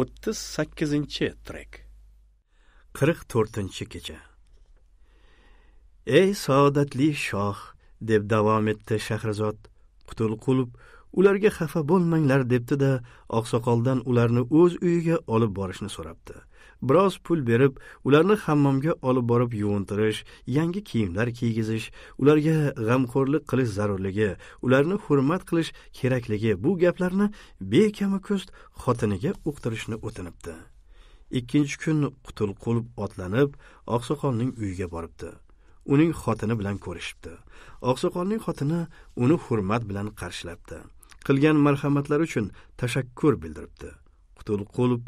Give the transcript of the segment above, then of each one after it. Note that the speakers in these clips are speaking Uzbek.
o'ttiz sakkizinchi trek qirq to'rtinchi kecha ey saodatli shoh deb davom etdi shahrizod qutul qulib ularga xafa bo'lmanglar debdi da oqsoqoldan ularni o'z uyiga olib borishni so'rabdi biroz pul berib ularni hammomga olib borib yuvintirish yangi kiyimlar kiygizish ularga g'amxo'rlik qilish zarurligi ularni hurmat qilish kerakligi bu gaplarni bekama ko'st xotiniga uqtirishni o'tinibdi ikkinchi kun qutul qulb otlanib oqsoqolning uyiga boribdi uning xotini bilan ko'rishibdi oqsoqolning xotini uni hurmat bilan qarshilabdi qilgan marhamatlari uchun tashakkur bildiribdi qutulib qolib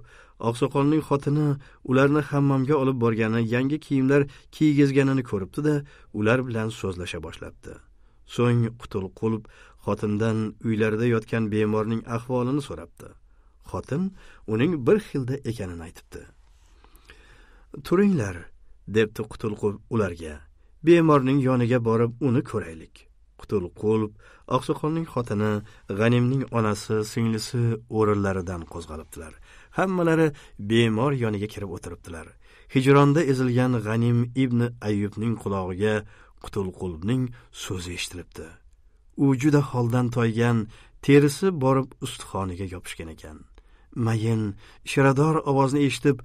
oqsoqolning xotini ularni hammomga olib borgani yangi kiyimlar kiygizganini koribdi ular bilan so'zlasha boshlabdi so'ng qutul qulb xotindan uylarida yotgan bemorning ahvolini so'rabdi xotin uning bir xilda ekanini aytibdi turinglar debdi qutulqub ularga bemorning yoniga borib uni ko'raylik qolib oqsoqolning xotini g'animning onasi singlisi o'rinlaridan qo'zg'alibdilar hammalari bemor yoniga kirib o'tiribdilar hijronda ezilgan g'anim ibn ayubning qulog'iga qutulqulning so'zi eshitilibdi u juda holdan toygan terisi borib ustixoniga yopishgan ekan mayin shirador ovozni eshitib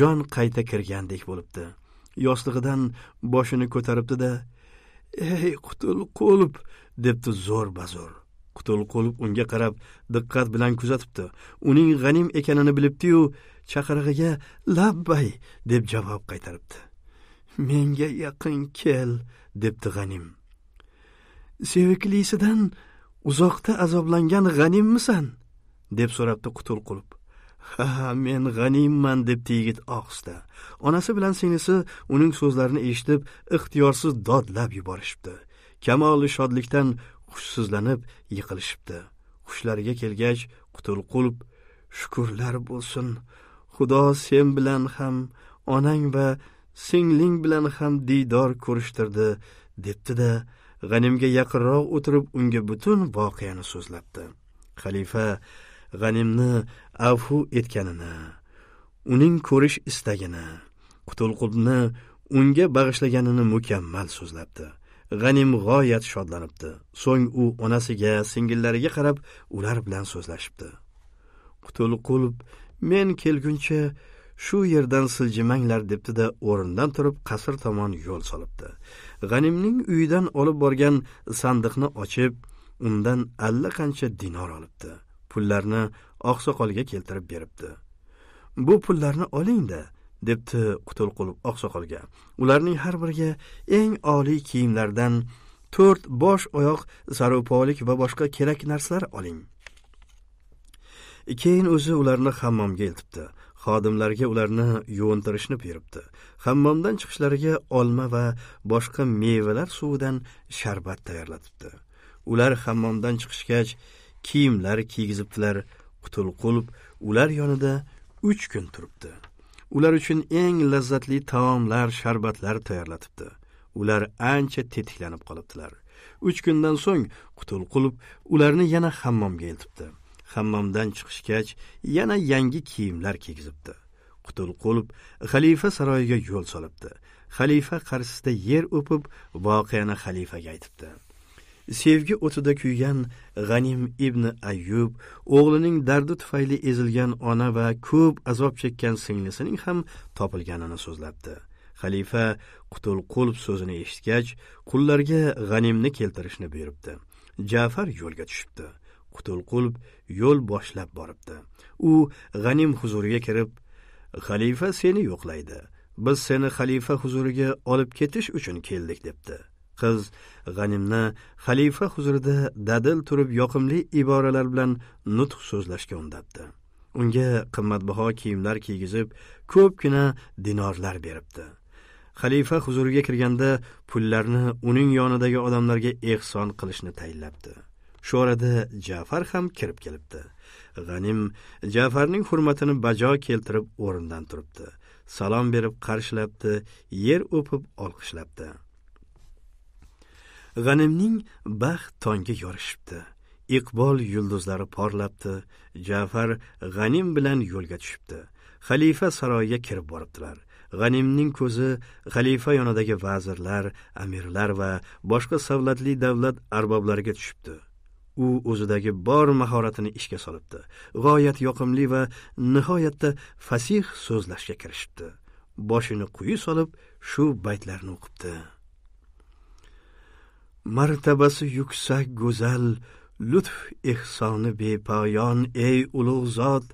jon qayta kirgandek bo'libdi yostig'idan boshini ko'taribdi da ey qutulqulib debdi zo'r bazo'r qutulqulib unga qarab diqqat bilan kuzatibdi uning g'anim ekanini bilibdiyu chaqirig'iga labbay deb javob qaytaribdi menga yaqin kel debdi g'anim seviklisidan uzoqda azoblangan g'animmisan deb so'rabdi qutulqulib ha men g'animman debdi yigit ohista onasi bilan singlisi uning so'zlarini eshitib ixtiyorsiz dodlab yuborishibdi kamoli shodlikdan hushsizlanib yiqilishibdi hushlariga kelgach qutulqulb shukurlar bo'lsin xudo sen bilan ham onang va singling bilan ham diydor ko'rishtirdi debdi da g'animga yaqinroq o'tirib unga butun voqeani so'zlabdi xalifa g'animni avhu etganini uning ko'rish istagini qutulqubni unga bag'ishlaganini mukammal so'zlabdi g'anim g'oyat shodlanibdi so'ng u onasiga singillariga qarab ular bilan so'zlashibdi qutulqulb men kelguncha shu yerdan siljimanglar debdida o'rnidan turib qasr tomon yo'l solibdi g'animning uyidan olib borgan sandiqni ochib undan allaqancha dinor olibdi pullarni oqsoqolga keltirib beribdi bu pullarni olingda debdi qutulqul oqsoqolga ularning har biriga eng oliy kiyimlardan to'rt bosh oyoq zarupolik va boshqa kerak narsalar oling keyin o'zi ularni hammomga eltibdi xodimlarga ularni yuvintirishni buyuribdi hammomdan chiqishlariga olma va boshqa mevalar suvidan sharbat tayyorlatibdi ular hammomdan chiqishgach kiyimlar kiygizibdilar qutul qulb ular yonida uch kun turibdi ular uchun eng lazzatli taomlar sharbatlar tayyorlatibdi ular ancha tetiklanib qolibdilar uch kundan so'ng qutul qulb ularni yana hammomga eltibdi hammomdan chiqishgach yana yangi kiyimlar kiygizibdi qulb xalifa saroyiga yo'l solibdi xalifa qarshisida yer o'pib voqeani xalifaga aytibdi sevgi o'tida kuygan g'anim ibn ayyub o'g'lining dardi tufayli ezilgan ona va ko'p azob chekkan singlisining ham topilganini so'zlabdi xalifa qutul qulb so'zini eshitgach qullarga g'animni keltirishni buyuribdi jafar yo'lga tushibdi qutul qulb yo'l boshlab boribdi u g'anim huzuriga kirib xalifa seni yo'qlaydi biz seni xalifa huzuriga olib ketish uchun keldik debdi qiz g'animni xalifa huzurida dadil turib yoqimli iboralar bilan nutq so'zlashga undabdi unga qimmatbaho kiyimlar kiygizib ko'pgina dinorlar beribdi xalifa huzuriga kirganda pullarni uning yonidagi odamlarga ehson qilishni tayinlabdi shu orada jafar ham kirib kelibdi g'anim jafarning hurmatini bajo keltirib o'rnidan turibdi salom berib qarshilabdi yer o'pib olqishlabdi g'animning baxt tongga yorishibdi iqbol yulduzlari porlabdi jafar g'anim bilan yo'lga tushibdi xalifa saroyiga kirib boribdilar g'animning ko'zi xalifa yonidagi vazirlar amirlar va boshqa savlatli davlat arboblariga tushibdi u o'zidagi bor mahoratini ishga solibdi g'oyat yoqimli va nihoyatda fasih so'zlashga kirishibdi boshini quyi solib shu baytlarni o'qibdi martabasi yuksak go'zal lutf ehsoni bepoyon ey ulug' zot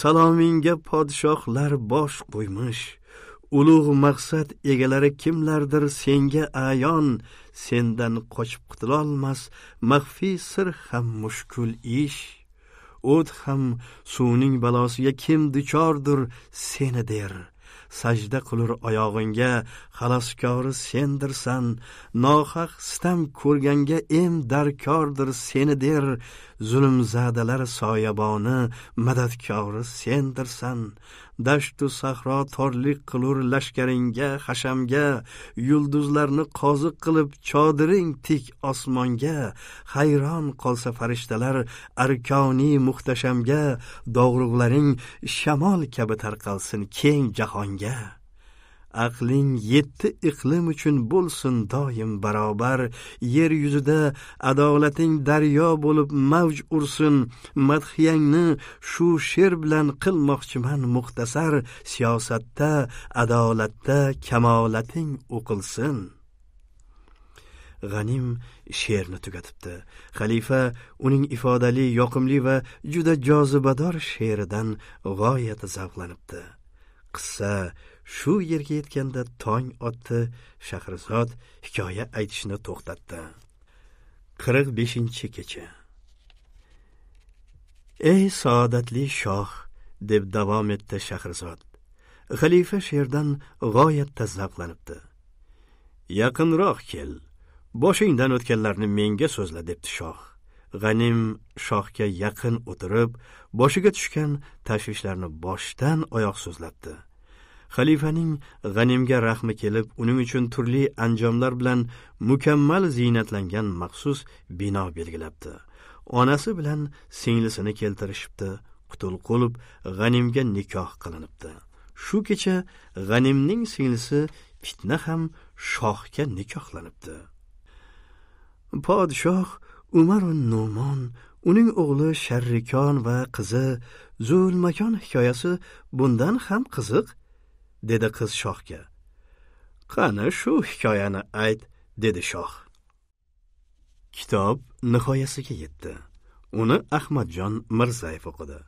salomingga podshohlar bosh qo'ymish ulug' maqsad egalari kimlardir senga ayon sendan qochib qutulolmas maxfiy sir ham mushkul ish o't ham suvning balosiga kim duchordir seni der sajda qilur oyog'ingga xaloskori sendirsan nohaq sitam ko'rganga em darkordir seni der zulmzadalar soyaboni madadkori sendirsan dashtu sahro torlik qilur lashkaringga hashamga yulduzlarni qoziq qilib chodiring tik osmonga hayron qolsa farishtalar arkoniy muhtashamga bayramga shamol kabi tarqalsin keng jahonga senga aqling yetti iqlim uchun bo'lsin doim barobar yer yuzida adolating daryo bo'lib mavj ursin madhiyangni shu she'r bilan qilmoqchiman muxtasar siyosatda adolatda kamolating o'qilsin g'anim she'rni tugatibdi xalifa uning ifodali yoqimli va juda jozibador she'ridan g'oyat zavqlanibdi qissa shu yerga yetganda tong otdi shahrizod hikoya aytishni to'xtatdi qirq beshinchi kecha ey saodatli shoh deb davom etdi shahrizod xalifa she'rdan g'oyatda zavqlanibdi yaqinroq kel boshingdan o'tganlarni menga so'zla debdi shoh g'anim shohga yaqin o'tirib boshiga tushgan tashvishlarni boshdan oyoq so'zlabdi xalifaning g'animga rahmi kelib uning uchun turli anjomlar bilan mukammal ziynatlangan maxsus bino belgilabdi onasi bilan singlisini keltirishibdi qo'lib g'animga nikoh qilinibdi shu kecha g'animning singlisi fitna ham shohga nikohlanibdi podshoh umaru numon uning o'g'li sharrikon va qizi zulmakon hikoyasi bundan ham qiziq dedi qiz shohga qani shu hikoyani ayt dedi shoh kitob nihoyasiga yetdi uni ahmadjon mirzayev o'qidi